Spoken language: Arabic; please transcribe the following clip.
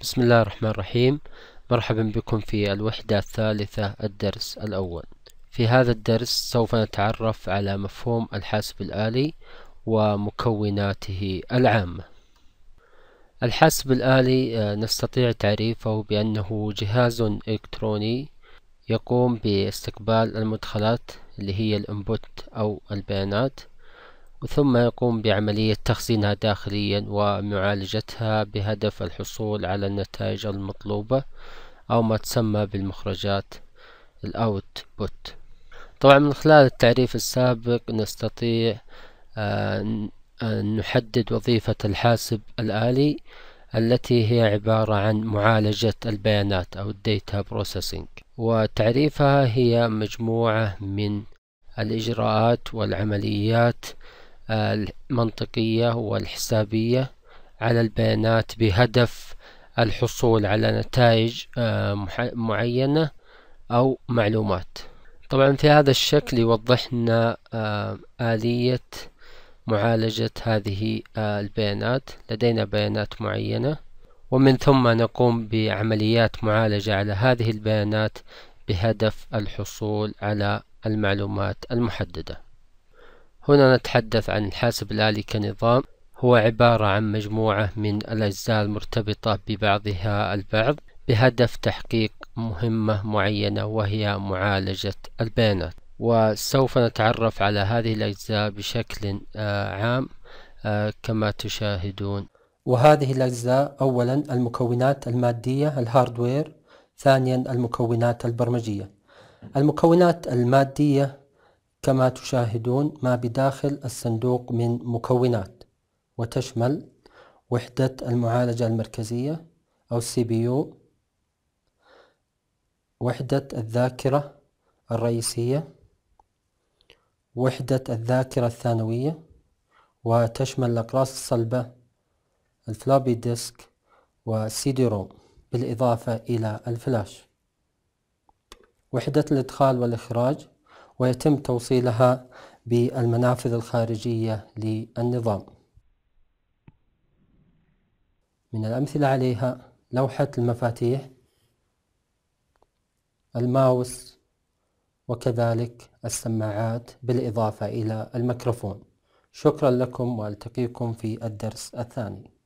بسم الله الرحمن الرحيم مرحبا بكم في الوحدة الثالثة الدرس الأول في هذا الدرس سوف نتعرف على مفهوم الحاسب الآلي ومكوناته العامة الحاسب الآلي آه، نستطيع تعريفه بأنه جهاز إلكتروني يقوم باستقبال المدخلات اللي هي الانبوت أو البيانات ثم يقوم بعملية تخزينها داخليا ومعالجتها بهدف الحصول على النتائج المطلوبة أو ما تسمى بالمخرجات الأوتبوت طبعا من خلال التعريف السابق نستطيع آه، أن نحدد وظيفة الحاسب الآلي التي هي عبارة عن معالجة البيانات أو Data Processing وتعريفها هي مجموعة من الإجراءات والعمليات المنطقية والحسابية على البيانات بهدف الحصول على نتائج آه، معينة أو معلومات طبعا في هذا الشكل يوضح لنا آه، آلية معالجة هذه آه، البيانات لدينا بيانات معينة ومن ثم نقوم بعمليات معالجة على هذه البيانات بهدف الحصول على المعلومات المحددة هنا نتحدث عن الحاسب الآلي كنظام هو عبارة عن مجموعة من الأجزاء المرتبطة ببعضها البعض بهدف تحقيق مهمة معينة وهي معالجة البيانات وسوف نتعرف على هذه الأجزاء بشكل آه، عام آه، كما تشاهدون وهذه الأجزاء أولا المكونات المادية الهاردوير ثانيا المكونات البرمجية المكونات المادية كما تشاهدون ما بداخل الصندوق من مكونات وتشمل وحدة المعالجة المركزية أو CPU وحدة الذاكرة الرئيسية وحدة الذاكرة الثانوية وتشمل الأقراص الصلبة الفلوبي ديسك وسيدي روم بالإضافة إلى الفلاش وحدة الإدخال والإخراج ويتم توصيلها بالمنافذ الخارجية للنظام من الأمثلة عليها لوحة المفاتيح الماوس وكذلك السماعات بالإضافة إلى الميكروفون شكرا لكم وألتقيكم في الدرس الثاني